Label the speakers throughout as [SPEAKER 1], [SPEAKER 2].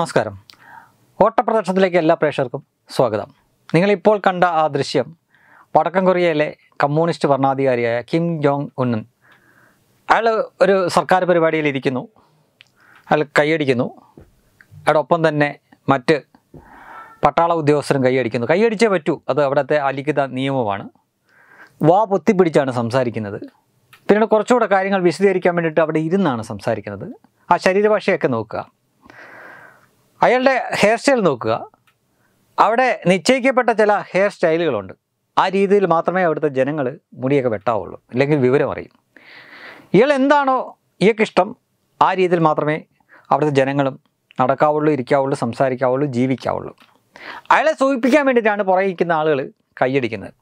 [SPEAKER 1] നമസ്കാരം ഓട്ടപ്രദർശനത്തിലേക്ക് എല്ലാ പ്രേക്ഷകർക്കും സ്വാഗതം നിങ്ങളിപ്പോൾ കണ്ട ആ ദൃശ്യം വടക്കൻ കൊറിയയിലെ കമ്മ്യൂണിസ്റ്റ് ഭരണാധികാരിയായ കിം ജോങ് ഉന്നൻ അയാൾ ഒരു സർക്കാർ പരിപാടിയിൽ ഇരിക്കുന്നു അയാൾ കൈയടിക്കുന്നു അയാളൊപ്പം തന്നെ മറ്റ് പട്ടാള ഉദ്യോഗസ്ഥരും കൈയടിക്കുന്നു കൈയടിച്ചേ പറ്റൂ അത് അവിടുത്തെ അലിഖിത നിയമമാണ് വാ പൊത്തിപ്പിടിച്ചാണ് സംസാരിക്കുന്നത് പിന്നീട് കുറച്ചുകൂടെ കാര്യങ്ങൾ വിശദീകരിക്കാൻ വേണ്ടിയിട്ട് അവിടെ ഇരുന്നാണ് സംസാരിക്കുന്നത് ആ ശരീരഭാഷയൊക്കെ നോക്കുക അയാളുടെ ഹെയർ സ്റ്റൈൽ നോക്കുക അവിടെ നിശ്ചയിക്കപ്പെട്ട ചില ഹെയർ സ്റ്റൈലുകളുണ്ട് ആ രീതിയിൽ മാത്രമേ അവിടുത്തെ ജനങ്ങൾ മുടിയൊക്കെ വെട്ടാവുള്ളൂ അല്ലെങ്കിൽ വിവരം അറിയും ഇയാൾ എന്താണോ ഇയാൾക്കിഷ്ടം ആ രീതിയിൽ മാത്രമേ അവിടുത്തെ ജനങ്ങളും നടക്കാവുള്ളൂ ഇരിക്കാവുള്ളൂ സംസാരിക്കാവുള്ളൂ ജീവിക്കാവുള്ളൂ അയാളെ സൂചിപ്പിക്കാൻ വേണ്ടിയിട്ടാണ് പുറകിരിക്കുന്ന ആളുകൾ കൈയടിക്കുന്നത്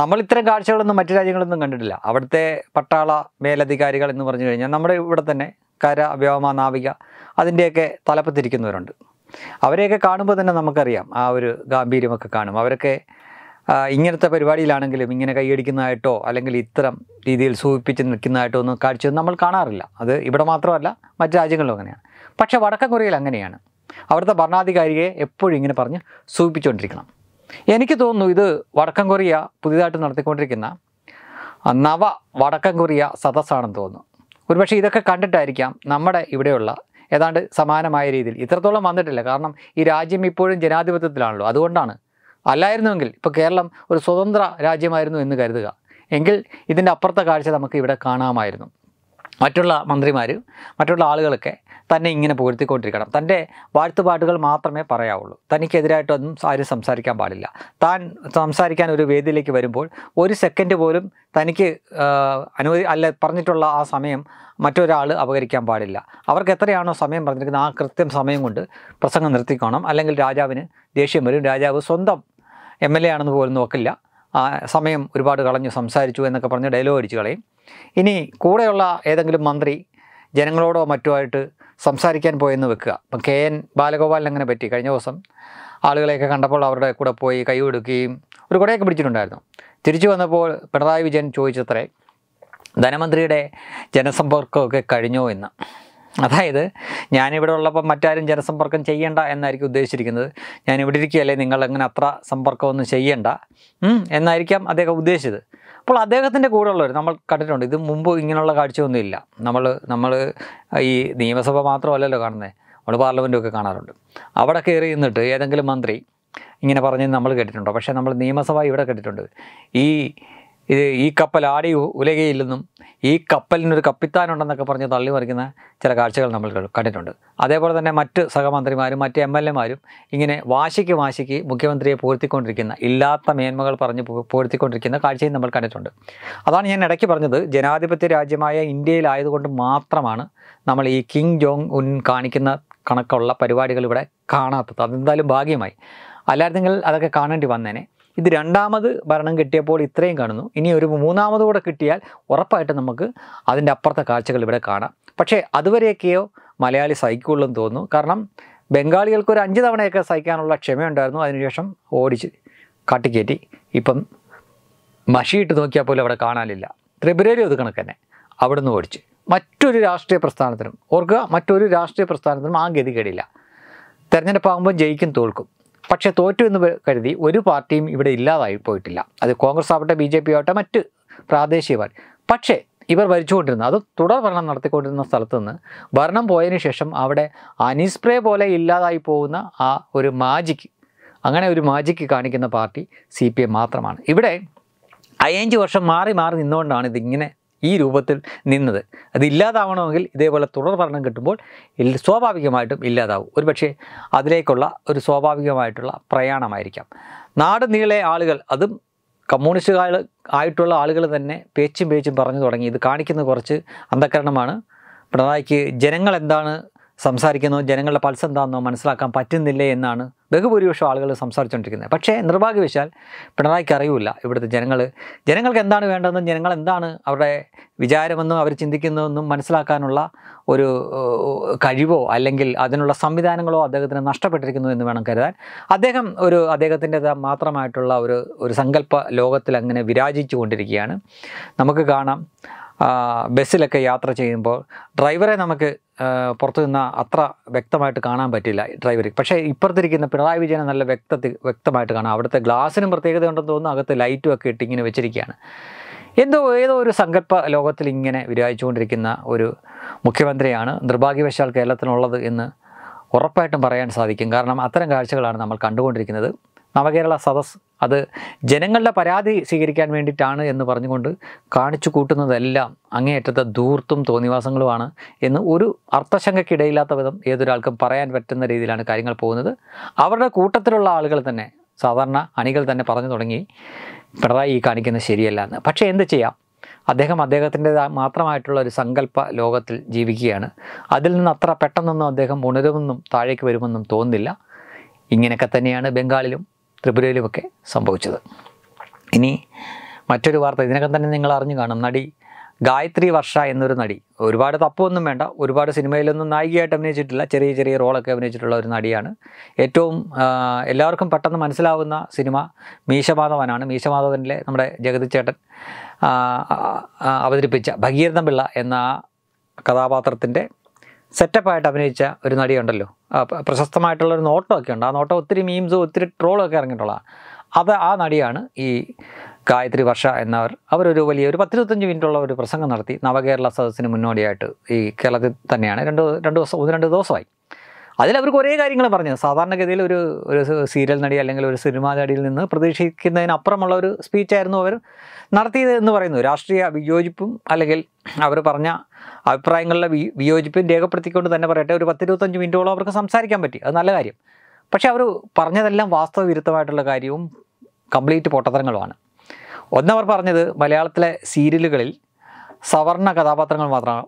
[SPEAKER 1] നമ്മൾ ഇത്തരം കാഴ്ചകളൊന്നും മറ്റു രാജ്യങ്ങളൊന്നും കണ്ടിട്ടില്ല അവിടുത്തെ പട്ടാള മേലധികാരികൾ എന്ന് പറഞ്ഞു കഴിഞ്ഞാൽ നമ്മുടെ ഇവിടെ തന്നെ കര വ്യോമ നാവിക അതിൻ്റെയൊക്കെ തലപ്പത്തിരിക്കുന്നവരുണ്ട് അവരെയൊക്കെ കാണുമ്പോൾ തന്നെ നമുക്കറിയാം ആ ഒരു ഗാംഭീര്യമൊക്കെ കാണും അവരൊക്കെ ഇങ്ങനത്തെ പരിപാടിയിലാണെങ്കിലും ഇങ്ങനെ കൈയടിക്കുന്നതായിട്ടോ അല്ലെങ്കിൽ ഇത്തരം രീതിയിൽ സൂചിപ്പിച്ച് നിൽക്കുന്നതായിട്ടോ ഒന്നും കാഴ്ച നമ്മൾ കാണാറില്ല അത് ഇവിടെ മാത്രമല്ല മറ്റ് രാജ്യങ്ങളിലും അങ്ങനെയാണ് പക്ഷേ വടക്കൻ കൊറിയയിൽ അങ്ങനെയാണ് അവിടുത്തെ ഭരണാധികാരിയെ എപ്പോഴും ഇങ്ങനെ പറഞ്ഞ് സൂചിപ്പിച്ചുകൊണ്ടിരിക്കണം എനിക്ക് തോന്നുന്നു ഇത് വടക്കൻ കൊറിയ പുതിയതായിട്ട് നടത്തിക്കൊണ്ടിരിക്കുന്ന നവ വടക്കൻ കൊറിയ സദസ്സാണെന്ന് തോന്നുന്നു ഒരുപക്ഷെ ഇതൊക്കെ കണ്ടിട്ടായിരിക്കാം നമ്മുടെ ഇവിടെയുള്ള ഏതാണ്ട് സമാനമായ രീതിയിൽ ഇത്രത്തോളം വന്നിട്ടില്ല കാരണം ഈ രാജ്യം ഇപ്പോഴും ജനാധിപത്യത്തിലാണല്ലോ അതുകൊണ്ടാണ് അല്ലായിരുന്നുവെങ്കിൽ ഇപ്പോൾ കേരളം ഒരു സ്വതന്ത്ര രാജ്യമായിരുന്നു എന്ന് കരുതുക എങ്കിൽ ഇതിൻ്റെ അപ്പുറത്തെ കാഴ്ച നമുക്ക് ഇവിടെ കാണാമായിരുന്നു മറ്റുള്ള മന്ത്രിമാർ മറ്റുള്ള ആളുകളൊക്കെ തന്നെ ഇങ്ങനെ പുകഴ്ത്തിക്കൊണ്ടിരിക്കണം തൻ്റെ വാഴ്ത്തുപാട്ടുകൾ മാത്രമേ പറയാവുള്ളൂ തനിക്കെതിരായിട്ടൊന്നും ആരും സംസാരിക്കാൻ പാടില്ല താൻ സംസാരിക്കാൻ ഒരു വേദിയിലേക്ക് വരുമ്പോൾ ഒരു സെക്കൻഡ് പോലും തനിക്ക് അനുവദി അല്ല പറഞ്ഞിട്ടുള്ള ആ സമയം മറ്റൊരാൾ അപകരിക്കാൻ പാടില്ല അവർക്ക് എത്രയാണോ സമയം പറഞ്ഞിരിക്കുന്നത് ആ കൃത്യം സമയം കൊണ്ട് പ്രസംഗം നിർത്തിക്കോണം അല്ലെങ്കിൽ രാജാവിന് ദേഷ്യം വരും രാജാവ് സ്വന്തം എം എൽ എ ആണെന്ന് പോലും നോക്കില്ല സമയം ഒരുപാട് കളഞ്ഞു സംസാരിച്ചു എന്നൊക്കെ പറഞ്ഞ് ഡയലോഗ് അടിച്ച് കളയും ഇനി കൂടെയുള്ള ഏതെങ്കിലും മന്ത്രി ജനങ്ങളോടോ മറ്റോ ആയിട്ട് സംസാരിക്കാൻ പോയെന്ന് വെക്കുക ഇപ്പം കെ എൻ ബാലഗോപാലിന് അങ്ങനെ പറ്റി കഴിഞ്ഞ ദിവസം ആളുകളെയൊക്കെ കണ്ടപ്പോൾ അവരുടെ കൂടെ പോയി കൈ കൊടുക്കുകയും ഒരു കുടയൊക്കെ പിടിച്ചിട്ടുണ്ടായിരുന്നു തിരിച്ചു വന്നപ്പോൾ പിണറായി വിജയൻ ചോദിച്ചത്രേ ധനമന്ത്രിയുടെ ജനസമ്പർക്കമൊക്കെ കഴിഞ്ഞോ എന്ന് അതായത് ഞാനിവിടെ ഉള്ളപ്പോൾ മറ്റാരും ജനസമ്പർക്കം ചെയ്യേണ്ട എന്നായിരിക്കും ഉദ്ദേശിച്ചിരിക്കുന്നത് ഞാൻ ഇവിടെ ഇരിക്കുകയല്ലേ നിങ്ങൾ അത്ര സമ്പർക്കമൊന്നും ചെയ്യേണ്ട എന്നായിരിക്കാം അദ്ദേഹം ഉദ്ദേശിച്ചത് അപ്പോൾ അദ്ദേഹത്തിൻ്റെ കൂടെയുള്ളവർ നമ്മൾ കണ്ടിട്ടുണ്ട് ഇത് മുമ്പ് ഇങ്ങനെയുള്ള കാഴ്ചയൊന്നുമില്ല നമ്മൾ നമ്മൾ ഈ നിയമസഭ മാത്രമല്ലല്ലോ കാണുന്നത് നമ്മൾ പാർലമെൻറ്റൊക്കെ കാണാറുണ്ട് അവിടെ കയറി നിന്നിട്ട് ഏതെങ്കിലും മന്ത്രി ഇങ്ങനെ പറഞ്ഞ് നമ്മൾ കേട്ടിട്ടുണ്ടോ പക്ഷേ നമ്മൾ നിയമസഭ ഇവിടെ കേട്ടിട്ടുണ്ട് ഈ ഇത് ഈ കപ്പൽ ആടി ഉലകയില്ലെന്നും ഈ കപ്പലിനൊരു കപ്പിത്താനുണ്ടെന്നൊക്കെ പറഞ്ഞ് തള്ളിമറിക്കുന്ന ചില കാഴ്ചകൾ നമ്മൾ കണ്ടിട്ടുണ്ട് അതേപോലെ തന്നെ മറ്റ് സഹമന്ത്രിമാരും മറ്റ് എം എൽ എമാരും ഇങ്ങനെ വാശിക്ക് വാശിക്ക് മുഖ്യമന്ത്രിയെ പൂഴ്ത്തിക്കൊണ്ടിരിക്കുന്ന ഇല്ലാത്ത മേന്മകൾ പറഞ്ഞ് പൂഴ്ത്തിക്കൊണ്ടിരിക്കുന്ന കാഴ്ചയും നമ്മൾ കണ്ടിട്ടുണ്ട് അതാണ് ഞാൻ ഇടയ്ക്ക് പറഞ്ഞത് ജനാധിപത്യ രാജ്യമായ ഇന്ത്യയിലായതുകൊണ്ട് മാത്രമാണ് നമ്മൾ ഈ കിങ് ജോങ് ഉൻ കാണിക്കുന്ന കണക്കുള്ള പരിപാടികൾ ഇവിടെ കാണാത്തത് അതെന്തായാലും ഭാഗ്യമായി അല്ലായിരുന്നെങ്കിൽ അതൊക്കെ കാണേണ്ടി വന്നേനെ ഇത് രണ്ടാമത് ഭരണം കിട്ടിയപ്പോൾ ഇത്രയും കാണുന്നു ഇനി ഒരു മൂന്നാമത് കൂടെ കിട്ടിയാൽ ഉറപ്പായിട്ട് നമുക്ക് അതിൻ്റെ അപ്പുറത്തെ കാഴ്ചകൾ ഇവിടെ കാണാം പക്ഷേ അതുവരെയൊക്കെയോ മലയാളി സഹിക്കുള്ളൂ എന്ന് തോന്നുന്നു കാരണം ബംഗാളികൾക്ക് ഒരു അഞ്ച് തവണയൊക്കെ സഹിക്കാനുള്ള ക്ഷമയുണ്ടായിരുന്നു അതിനുശേഷം ഓടിച്ച് കാട്ടിക്കയറ്റി ഇപ്പം മഷിയിട്ട് നോക്കിയാൽ പോലും അവിടെ കാണാനില്ല ത്രിപുരയിലും ഇത് തന്നെ അവിടുന്ന് ഓടിച്ച് മറ്റൊരു രാഷ്ട്രീയ പ്രസ്ഥാനത്തിനും ഓർക്കുക മറ്റൊരു രാഷ്ട്രീയ പ്രസ്ഥാനത്തിനും ആ ഗതികേടില്ല തെരഞ്ഞെടുപ്പാകുമ്പോൾ ജയിക്കും തോൽക്കും പക്ഷേ തോറ്റു എന്ന് കരുതി ഒരു പാർട്ടിയും ഇവിടെ ഇല്ലാതായി പോയിട്ടില്ല അത് കോൺഗ്രസ് ആവട്ടെ ബി ജെ പി ആവട്ടെ മറ്റ് പ്രാദേശിക പാർട്ടി പക്ഷേ ഇവർ ഭരിച്ചുകൊണ്ടിരുന്ന അത് തുടർ ഭരണം നടത്തിക്കൊണ്ടിരുന്ന സ്ഥലത്തു നിന്ന് ഭരണം പോയതിനു ശേഷം അവിടെ അനിസ്പ്രേ പോലെ ഇല്ലാതായി പോകുന്ന ആ ഒരു മാജിക്ക് അങ്ങനെ ഒരു മാജിക്ക് കാണിക്കുന്ന പാർട്ടി സി മാത്രമാണ് ഇവിടെ അയഞ്ച് വർഷം മാറി മാറി നിന്നുകൊണ്ടാണ് ഇതിങ്ങനെ ഈ രൂപത്തിൽ നിന്നത് അതില്ലാതാവണമെങ്കിൽ ഇതേപോലെ തുടർ ഭരണം കിട്ടുമ്പോൾ സ്വാഭാവികമായിട്ടും ഇല്ലാതാവും ഒരുപക്ഷെ അതിലേക്കുള്ള ഒരു സ്വാഭാവികമായിട്ടുള്ള പ്രയാണമായിരിക്കാം നാട് നീളെ ആളുകൾ അതും കമ്മ്യൂണിസ്റ്റുകാർ ആയിട്ടുള്ള ആളുകൾ തന്നെ പേച്ചും പേച്ചും പറഞ്ഞു തുടങ്ങി ഇത് കാണിക്കുന്ന കുറച്ച് അന്ധകരണമാണ് പിണറായിക്ക് ജനങ്ങൾ എന്താണ് സംസാരിക്കുന്നോ ജനങ്ങളുടെ പൾസ് എന്താണെന്നോ മനസ്സിലാക്കാൻ പറ്റുന്നില്ലേ എന്നാണ് ബഹുഭൂരിപക്ഷം ആളുകൾ സംസാരിച്ചുകൊണ്ടിരിക്കുന്നത് പക്ഷേ നിർഭാഗ്യവശാൽ പിണറായിക്ക് അറിയില്ല ഇവിടുത്തെ ജനങ്ങൾ ജനങ്ങൾക്ക് എന്താണ് വേണ്ടതെന്നും ജനങ്ങൾ എന്താണ് അവരുടെ വിചാരമെന്നും അവർ ചിന്തിക്കുന്നതെന്നും മനസ്സിലാക്കാനുള്ള ഒരു കഴിവോ അല്ലെങ്കിൽ അതിനുള്ള സംവിധാനങ്ങളോ അദ്ദേഹത്തിന് നഷ്ടപ്പെട്ടിരിക്കുന്നു എന്ന് വേണം കരുതാൻ അദ്ദേഹം ഒരു അദ്ദേഹത്തിൻ്റെ മാത്രമായിട്ടുള്ള ഒരു ഒരു സങ്കല്പ ലോകത്തിൽ അങ്ങനെ വിരാജിച്ചു കൊണ്ടിരിക്കുകയാണ് നമുക്ക് കാണാം ബസ്സിലൊക്കെ യാത്ര ചെയ്യുമ്പോൾ ഡ്രൈവറെ നമുക്ക് പുറത്തു നിന്ന് അത്ര വ്യക്തമായിട്ട് കാണാൻ പറ്റില്ല ഡ്രൈവർ പക്ഷേ ഇപ്പുറത്തിരിക്കുന്ന പിണറായി വിജയനെ നല്ല വ്യക്തത്തി വ്യക്തമായിട്ട് കാണാം അവിടുത്തെ ഗ്ലാസ്സിനും പ്രത്യേകത ഉണ്ടെന്ന് തോന്നുന്നു അകത്ത് ലൈറ്റും ഒക്കെ ഇട്ട് ഇങ്ങനെ വെച്ചിരിക്കുകയാണ് എന്തോ ഏതോ ഒരു സങ്കല്പ ലോകത്തിൽ ഇങ്ങനെ വിരാജിച്ചുകൊണ്ടിരിക്കുന്ന ഒരു മുഖ്യമന്ത്രിയാണ് നിർഭാഗ്യവശാൽ കേരളത്തിനുള്ളത് എന്ന് ഉറപ്പായിട്ടും പറയാൻ സാധിക്കും കാരണം അത്തരം കാഴ്ചകളാണ് നമ്മൾ കണ്ടുകൊണ്ടിരിക്കുന്നത് നവകേരള സദസ് അത് ജനങ്ങളുടെ പരാതി സ്വീകരിക്കാൻ വേണ്ടിയിട്ടാണ് എന്ന് പറഞ്ഞുകൊണ്ട് കാണിച്ചു കൂട്ടുന്നതെല്ലാം അങ്ങേയറ്റത്തെ ദൂർത്തും തോന്നിവാസങ്ങളുമാണ് എന്ന് ഒരു അർത്ഥശങ്കയ്ക്കിടയില്ലാത്ത വിധം ഏതൊരാൾക്കും പറയാൻ പറ്റുന്ന രീതിയിലാണ് കാര്യങ്ങൾ പോകുന്നത് അവരുടെ കൂട്ടത്തിലുള്ള ആളുകൾ തന്നെ സാധാരണ അണികൾ തന്നെ പറഞ്ഞു തുടങ്ങി പിണറായി ഈ കാണിക്കുന്നത് ശരിയല്ല എന്ന് പക്ഷേ എന്ത് ചെയ്യാം അദ്ദേഹം അദ്ദേഹത്തിൻ്റെ മാത്രമായിട്ടുള്ള ഒരു സങ്കല്പ ലോകത്തിൽ ജീവിക്കുകയാണ് അതിൽ നിന്ന് അത്ര പെട്ടെന്നൊന്നും അദ്ദേഹം ഉണരുമെന്നും താഴേക്ക് വരുമെന്നും തോന്നുന്നില്ല ഇങ്ങനെയൊക്കെ തന്നെയാണ് ബംഗാളിലും ത്രിപുരയിലുമൊക്കെ സംഭവിച്ചത് ഇനി മറ്റൊരു വാർത്ത ഇതിനകം തന്നെ നിങ്ങൾ അറിഞ്ഞു കാണും നടി ഗായത്രി വർഷ എന്നൊരു നടി ഒരുപാട് തപ്പൊന്നും വേണ്ട ഒരുപാട് സിനിമയിലൊന്നും നായികയായിട്ട് അഭിനയിച്ചിട്ടില്ല ചെറിയ ചെറിയ റോളൊക്കെ അഭിനയിച്ചിട്ടുള്ള ഒരു നടിയാണ് ഏറ്റവും എല്ലാവർക്കും പെട്ടെന്ന് മനസ്സിലാവുന്ന സിനിമ മീശമാധവനാണ് മീശമാധവനിലെ നമ്മുടെ ജഗതി ചേട്ടൻ അവതരിപ്പിച്ച ഭഗീരഥം പിള്ള എന്ന കഥാപാത്രത്തിൻ്റെ സെറ്റപ്പായിട്ട് അഭിനയിച്ച ഒരു നടിയുണ്ടല്ലോ പ്രശസ്തമായിട്ടുള്ള ഒരു നോട്ടമൊക്കെ ഉണ്ട് ആ നോട്ടം ഒത്തിരി മീംസും ഒത്തിരി ഒക്കെ ഇറങ്ങിയിട്ടുള്ളതാണ് അത് ആ നടിയാണ് ഈ ഗായത്രി വർഷ എന്നവർ അവരൊരു വലിയ ഒരു പത്തിരുപത്തഞ്ച് മിനിറ്റുള്ള ഒരു പ്രസംഗം നടത്തി നവകേരള സദസ്സിന് മുന്നോടിയായിട്ട് ഈ കേരളത്തിൽ തന്നെയാണ് രണ്ട് രണ്ട് ദിവസം ഒന്ന് രണ്ട് ദിവസമായി അതിലവർക്ക് ഒരേ കാര്യങ്ങൾ പറഞ്ഞത് സാധാരണഗതിയിൽ ഒരു ഒരു സീരിയൽ നടി അല്ലെങ്കിൽ ഒരു സിനിമാ നടിയിൽ നിന്ന് പ്രതീക്ഷിക്കുന്നതിനപ്പുറമുള്ള ഒരു സ്പീച്ചായിരുന്നു അവർ നടത്തിയത് എന്ന് പറയുന്നു രാഷ്ട്രീയ വിയോജിപ്പും അല്ലെങ്കിൽ അവർ പറഞ്ഞ അഭിപ്രായങ്ങളിലെ വിയോജിപ്പും രേഖപ്പെടുത്തിക്കൊണ്ട് തന്നെ പറയട്ടെ ഒരു പത്തിരുപത്തഞ്ച് മിനിറ്റോളം അവർക്ക് സംസാരിക്കാൻ പറ്റി അത് നല്ല കാര്യം പക്ഷേ അവർ പറഞ്ഞതെല്ലാം വാസ്തവ വിരുദ്ധമായിട്ടുള്ള കാര്യവും കംപ്ലീറ്റ് പൊട്ടത്തരങ്ങളുമാണ് ഒന്നവർ പറഞ്ഞത് മലയാളത്തിലെ സീരിയലുകളിൽ സവർണ കഥാപാത്രങ്ങൾ മാത്രമാണ്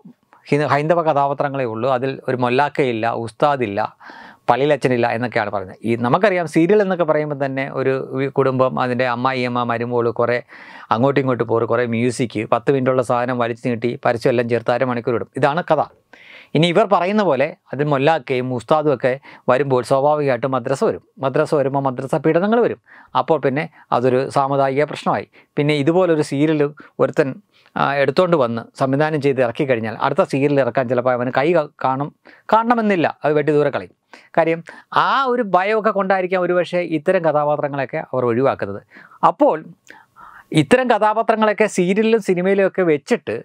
[SPEAKER 1] ഹൈന്ദവ കഥാപാത്രങ്ങളേ ഉള്ളൂ അതിൽ ഒരു മൊല്ലാക്കയില്ല ഉസ്താദില്ല പള്ളിയിലച്ഛനില്ല എന്നൊക്കെയാണ് പറയുന്നത് ഈ നമുക്കറിയാം സീരിയൽ എന്നൊക്കെ പറയുമ്പോൾ തന്നെ ഒരു കുടുംബം അതിൻ്റെ അമ്മായിയമ്മ മരുമ്പോൾ കുറേ അങ്ങോട്ടും ഇങ്ങോട്ടും പോറ് കുറേ മ്യൂസിക് പത്ത് മിനിറ്റുള്ള സാധനം വലിച്ചു നീട്ടി പരസ്യം എല്ലാം ചേർത്ത് അരമണിക്കൂർ ഇടും ഇതാണ് കഥ ഇനി ഇവർ പറയുന്ന പോലെ അത് മൊല്ലാക്കയും ഉസ്താദും ഒക്കെ വരുമ്പോൾ സ്വാഭാവികമായിട്ടും മദ്രസ വരും മദ്രസ വരുമ്പോൾ മദ്രസ പീഡനങ്ങൾ വരും അപ്പോൾ പിന്നെ അതൊരു സാമുദായിക പ്രശ്നമായി പിന്നെ ഇതുപോലൊരു സീരിയൽ ഒരുത്തൻ എടുത്തുകൊണ്ട് വന്ന് സംവിധാനം ചെയ്ത് ഇറക്കി കഴിഞ്ഞാൽ അടുത്ത സീരിയൽ ഇറക്കാൻ ചിലപ്പോൾ അവന് കൈ കാണും കാണണമെന്നില്ല അത് വെട്ടി ദൂരെ കളയും കാര്യം ആ ഒരു ഭയമൊക്കെ കൊണ്ടായിരിക്കാം ഒരുപക്ഷെ ഇത്തരം കഥാപാത്രങ്ങളൊക്കെ അവർ ഒഴിവാക്കുന്നത് അപ്പോൾ ഇത്തരം കഥാപാത്രങ്ങളൊക്കെ സീരിയലിലും സിനിമയിലും ഒക്കെ വെച്ചിട്ട്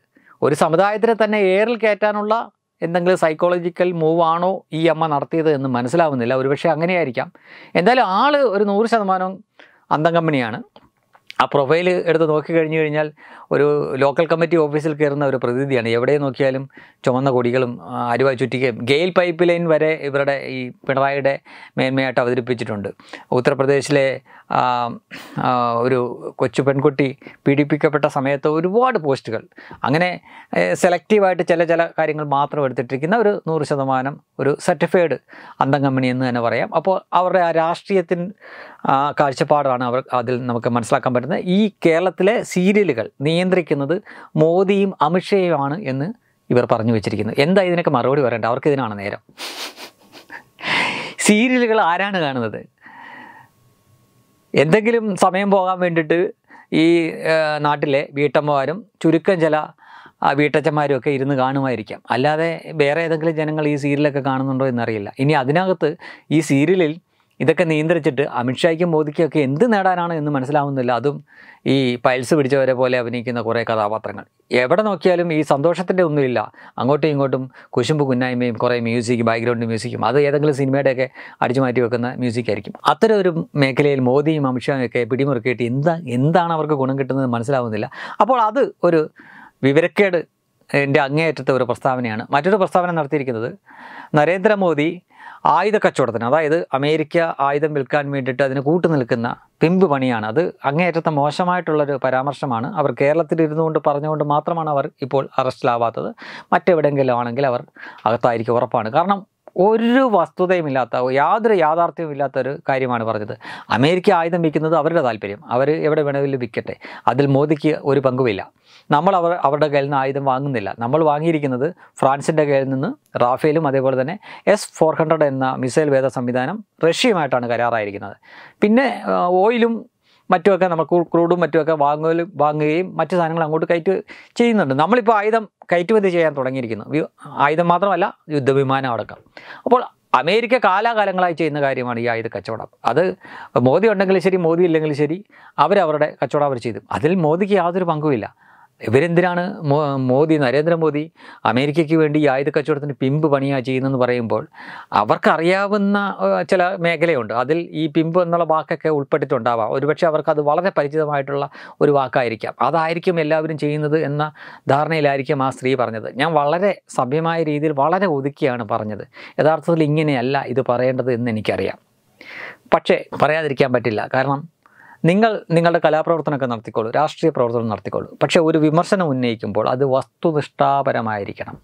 [SPEAKER 1] ഒരു സമുദായത്തിനെ തന്നെ ഏറിൽ കയറ്റാനുള്ള എന്തെങ്കിലും സൈക്കോളജിക്കൽ മൂവാണോ ഈ അമ്മ നടത്തിയത് എന്ന് മനസ്സിലാവുന്നില്ല ഒരുപക്ഷെ അങ്ങനെയായിരിക്കാം എന്തായാലും ആൾ ഒരു നൂറ് ശതമാനം അന്തം കമ്പനിയാണ് ആ പ്രൊഫൈൽ എടുത്ത് നോക്കി കഴിഞ്ഞു കഴിഞ്ഞാൽ ഒരു ലോക്കൽ കമ്മിറ്റി ഓഫീസിൽ കയറുന്ന ഒരു പ്രതിനിധിയാണ് എവിടെ നോക്കിയാലും ചുമന്ന കൊടികളും അരുവ ചുറ്റിക്കുകയും ഗെയിൽ പൈപ്പ് ലൈൻ വരെ ഇവരുടെ ഈ പിണറായിയുടെ മേന്മയായിട്ട് അവതരിപ്പിച്ചിട്ടുണ്ട് ഉത്തർപ്രദേശിലെ ഒരു കൊച്ചു പെൺകുട്ടി പീഡിപ്പിക്കപ്പെട്ട സമയത്ത് ഒരുപാട് പോസ്റ്റുകൾ അങ്ങനെ സെലക്റ്റീവായിട്ട് ചില ചില കാര്യങ്ങൾ മാത്രം എടുത്തിട്ടിരിക്കുന്ന ഒരു നൂറ് ശതമാനം ഒരു സർട്ടിഫൈഡ് കമ്പനി എന്ന് തന്നെ പറയാം അപ്പോൾ അവരുടെ ആ രാഷ്ട്രീയത്തിൻ കാഴ്ചപ്പാടാണ് അവർ അതിൽ നമുക്ക് മനസ്സിലാക്കാൻ പറ്റുന്നത് ഈ കേരളത്തിലെ സീരിയലുകൾ നിയന്ത്രിക്കുന്നത് മോദിയും അമിത്ഷയുമാണ് എന്ന് ഇവർ പറഞ്ഞു വെച്ചിരിക്കുന്നത് എന്താ ഇതിനൊക്കെ മറുപടി പറയേണ്ടത് അവർക്ക് ഇതിനാണ് നേരം സീരിയലുകൾ ആരാണ് കാണുന്നത് എന്തെങ്കിലും സമയം പോകാൻ വേണ്ടിയിട്ട് ഈ നാട്ടിലെ വീട്ടമ്മമാരും ചുരുക്കം ചില വീട്ടച്ഛന്മാരും ഒക്കെ ഇരുന്ന് കാണുമായിരിക്കാം അല്ലാതെ വേറെ ഏതെങ്കിലും ജനങ്ങൾ ഈ സീരിയലൊക്കെ കാണുന്നുണ്ടോ എന്നറിയില്ല ഇനി അതിനകത്ത് ഈ സീരിയലിൽ ഇതൊക്കെ നിയന്ത്രിച്ചിട്ട് അമിത്ഷായ്ക്കും മോദിക്കൊക്കെ എന്ത് നേടാനാണ് എന്ന് മനസ്സിലാവുന്നില്ല അതും ഈ പൈൽസ് പിടിച്ചവരെ പോലെ അഭിനയിക്കുന്ന കുറേ കഥാപാത്രങ്ങൾ എവിടെ നോക്കിയാലും ഈ സന്തോഷത്തിൻ്റെ ഒന്നുമില്ല അങ്ങോട്ടും ഇങ്ങോട്ടും കുശുമ്പ് കുന്നായ്മയും കുറേ മ്യൂസിക് ബാക്ക്ഗ്രൗണ്ട് മ്യൂസിക്കും അത് ഏതെങ്കിലും സിനിമയുടെയൊക്കെ അടിച്ചു മാറ്റി വെക്കുന്ന മ്യൂസിക് ആയിരിക്കും അത്തരം ഒരു മേഖലയിൽ മോദിയും അമിത്ഷായും ഒക്കെ പിടിമുറുക്കിയിട്ട് എന്താ എന്താണ് അവർക്ക് ഗുണം കിട്ടുന്നത് മനസ്സിലാവുന്നില്ല അപ്പോൾ അത് ഒരു വിവരക്കേട് എൻ്റെ അങ്ങേയറ്റത്തെ ഒരു പ്രസ്താവനയാണ് മറ്റൊരു പ്രസ്താവന നടത്തിയിരിക്കുന്നത് നരേന്ദ്രമോദി ആയുധ കച്ചവടത്തിന് അതായത് അമേരിക്ക ആയുധം വിൽക്കാൻ വേണ്ടിയിട്ട് അതിന് കൂട്ടു നിൽക്കുന്ന പിമ്പ് പണിയാണ് അത് അങ്ങേയറ്റത്തെ മോശമായിട്ടുള്ളൊരു പരാമർശമാണ് അവർ കേരളത്തിൽ ഇരുന്നുകൊണ്ട് പറഞ്ഞുകൊണ്ട് മാത്രമാണ് അവർ ഇപ്പോൾ അറസ്റ്റിലാവാത്തത് മറ്റെവിടെയെങ്കിലും ആണെങ്കിൽ അവർ അകത്തായിരിക്കും ഉറപ്പാണ് കാരണം ഒരു ഇല്ലാത്ത യാതൊരു യാഥാർത്ഥ്യവും ഇല്ലാത്ത ഒരു കാര്യമാണ് പറഞ്ഞത് അമേരിക്ക ആയുധം വിൽക്കുന്നത് അവരുടെ താല്പര്യം അവർ എവിടെ വേണമെങ്കിലും വിൽക്കട്ടെ അതിൽ മോദിക്ക് ഒരു പങ്കുമില്ല നമ്മൾ അവർ അവരുടെ കയ്യിൽ നിന്ന് ആയുധം വാങ്ങുന്നില്ല നമ്മൾ വാങ്ങിയിരിക്കുന്നത് ഫ്രാൻസിൻ്റെ കയ്യിൽ നിന്ന് റാഫേലും അതേപോലെ തന്നെ എസ് ഫോർ ഹൺഡ്രഡ് എന്ന മിസൈൽ വേദ സംവിധാനം റഷ്യയുമായിട്ടാണ് കരാറായിരിക്കുന്നത് പിന്നെ ഓയിലും മറ്റുമൊക്കെ നമ്മൾ ക്രൂഡും മറ്റുമൊക്കെ വാങ്ങലും വാങ്ങുകയും മറ്റു സാധനങ്ങൾ അങ്ങോട്ട് കയറ്റി ചെയ്യുന്നുണ്ട് നമ്മളിപ്പോൾ ആയുധം കയറ്റുമതി ചെയ്യാൻ തുടങ്ങിയിരിക്കുന്നു ആയുധം മാത്രമല്ല യുദ്ധവിമാനം അടക്കം അപ്പോൾ അമേരിക്ക കാലാകാലങ്ങളായി ചെയ്യുന്ന കാര്യമാണ് ഈ ആയുധ കച്ചവടം അത് മോദി ഉണ്ടെങ്കിലും ശരി മോദി ഇല്ലെങ്കിലും ശരി അവരവരുടെ കച്ചവടം അവർ ചെയ്തു അതിൽ മോദിക്ക് യാതൊരു പങ്കുമില്ല ഇവരെന്തിനാണ് മോദി നരേന്ദ്രമോദി അമേരിക്കയ്ക്ക് വേണ്ടി ഈ ആയുധ കച്ചവടത്തിന് പിമ്പ് പണിയാ ചെയ്യുന്നതെന്ന് പറയുമ്പോൾ അവർക്കറിയാവുന്ന ചില മേഖലയുണ്ട് അതിൽ ഈ പിമ്പ് എന്നുള്ള വാക്കൊക്കെ ഉൾപ്പെട്ടിട്ടുണ്ടാവാം ഒരുപക്ഷെ അത് വളരെ പരിചിതമായിട്ടുള്ള ഒരു വാക്കായിരിക്കാം അതായിരിക്കും എല്ലാവരും ചെയ്യുന്നത് എന്ന ധാരണയിലായിരിക്കും ആ സ്ത്രീ പറഞ്ഞത് ഞാൻ വളരെ സഭ്യമായ രീതിയിൽ വളരെ ഒതുക്കിയാണ് പറഞ്ഞത് യഥാർത്ഥത്തിൽ ഇങ്ങനെയല്ല ഇത് പറയേണ്ടത് എന്ന് എനിക്കറിയാം പക്ഷേ പറയാതിരിക്കാൻ പറ്റില്ല കാരണം നിങ്ങൾ നിങ്ങളുടെ കലാപ്രവർത്തനമൊക്കെ നടത്തിക്കോളൂ രാഷ്ട്രീയ പ്രവർത്തനം നടത്തിക്കോളൂ പക്ഷേ ഒരു വിമർശനം ഉന്നയിക്കുമ്പോൾ അത് വസ്തുനിഷ്ഠാപരമായിരിക്കണം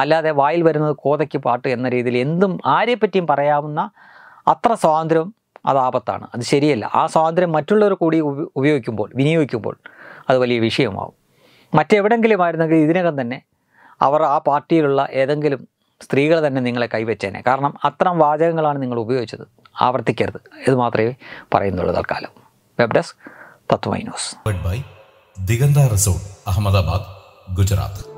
[SPEAKER 1] അല്ലാതെ വായിൽ വരുന്നത് കോതയ്ക്ക് പാട്ട് എന്ന രീതിയിൽ എന്തും ആരെപ്പറ്റിയും പറയാവുന്ന അത്ര സ്വാതന്ത്ര്യം അത് ആപത്താണ് അത് ശരിയല്ല ആ സ്വാതന്ത്ര്യം മറ്റുള്ളവർ കൂടി ഉപയോഗിക്കുമ്പോൾ വിനിയോഗിക്കുമ്പോൾ അത് വലിയ വിഷയമാവും മറ്റെവിടെങ്കിലും ആയിരുന്നെങ്കിൽ ഇതിനകം തന്നെ അവർ ആ പാർട്ടിയിലുള്ള ഏതെങ്കിലും സ്ത്രീകൾ തന്നെ നിങ്ങളെ കൈവച്ചേനെ കാരണം അത്തരം വാചകങ്ങളാണ് നിങ്ങൾ ഉപയോഗിച്ചത് ആവർത്തിക്കരുത് ഇത് മാത്രമേ പറയുന്നുള്ളൂ തൽക്കാലം വെബ് ഡെസ്ക് തത്വൈനൂസ് ദിഗന്ത റിസോർട്ട് അഹമ്മദാബാദ് ഗുജറാത്ത്